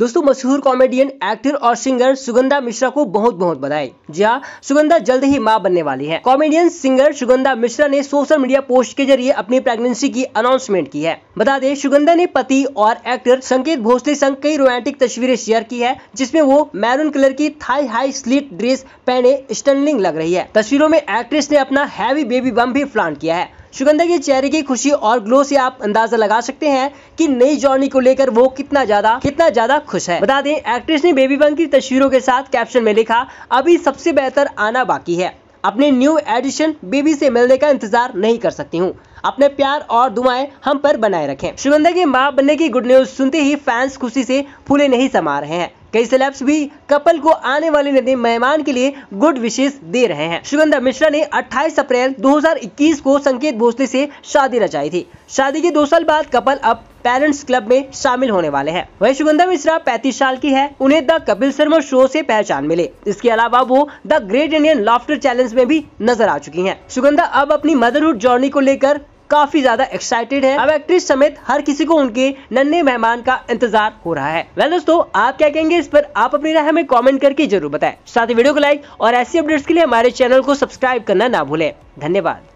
दोस्तों मशहूर comedian actor और सिंगर सुगंधा मिश्रा को बहुत बहुत बधाई जी हाँ सुगंधा जल्द ही माँ बनने वाली है कॉमेडियन सिंगर सुगंधा मिश्रा ने सोशल मीडिया पोस्ट के जरिए अपनी प्रेगनेंसी की अनाउंसमेंट की है बता दें सुगंधा ने पति और एक्टर संकेत भोसले संग कई रोमांटिक तस्वीरें शेयर की है जिसमे वो मैरून कलर की थाई हाई स्लीट ड्रेस पहने स्टनलिंग लग रही है तस्वीरों में एक्ट्रेस ने अपना हैवी बेबी बम भी फ्लान किया है सुगंधा के चेहरे की खुशी और ग्लो से आप अंदाजा लगा सकते हैं कि नई जॉर्नी को लेकर वो कितना ज्यादा कितना ज्यादा खुश है बता दें एक्ट्रेस ने बेबी बंग की तस्वीरों के साथ कैप्शन में लिखा अभी सबसे बेहतर आना बाकी है अपने न्यू एडिशन बेबी से मिलने का इंतजार नहीं कर सकती हूँ अपने प्यार और दुआएं हम पर बनाए रखें सुगंधा के माँ बनने की गुड न्यूज सुनते ही फैंस खुशी से फूले नहीं समा रहे हैं कई सेलेब्स भी कपल को आने वाले नदी मेहमान के लिए गुड विशेष दे रहे हैं सुगंधा मिश्रा ने 28 अप्रैल 2021 को संकेत भोसले से शादी रचाई थी शादी के दो साल बाद कपल अब पेरेंट्स क्लब में शामिल होने वाले हैं वही सुगंधा मिश्रा 35 साल की है उन्हें द कपिल शर्मा शो से पहचान मिले इसके अलावा वो the great Indian laughter challenge में भी नजर आ चुकी हैं। सुगंधा अब अपनी मदरहुड जर्नी को लेकर काफी ज्यादा एक्साइटेड है अब एक्ट्रेस समेत हर किसी को उनके नन्हे मेहमान का इंतजार हो रहा है वह दोस्तों आप क्या कहेंगे इस पर आप अपनी राय हमें कॉमेंट करके जरूर बताए साथ ही वीडियो को लाइक और ऐसी अपडेट्स के लिए हमारे चैनल को सब्सक्राइब करना ना भूले धन्यवाद